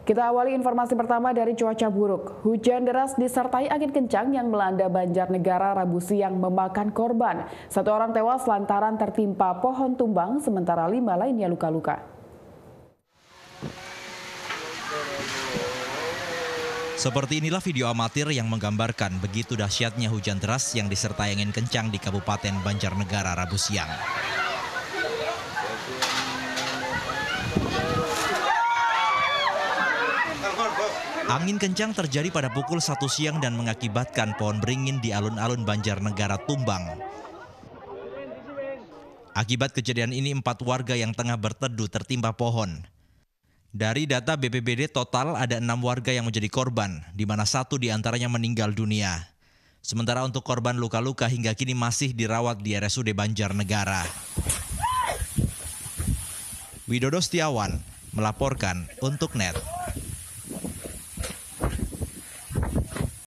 Kita awali informasi pertama dari cuaca buruk. Hujan deras disertai angin kencang yang melanda Banjarnegara Rabu siang memakan korban. Satu orang tewas lantaran tertimpa pohon tumbang, sementara lima lainnya luka-luka. Seperti inilah video amatir yang menggambarkan begitu dahsyatnya hujan deras yang disertai angin kencang di Kabupaten Banjarnegara Rabu siang. Angin kencang terjadi pada pukul 1 siang dan mengakibatkan pohon beringin di alun-alun Banjarnegara tumbang. Akibat kejadian ini empat warga yang tengah berteduh tertimpa pohon. Dari data BPBD total ada enam warga yang menjadi korban, di mana satu di antaranya meninggal dunia. Sementara untuk korban luka-luka hingga kini masih dirawat di RSUD Banjarnegara. Widodo Setiawan melaporkan untuk NET.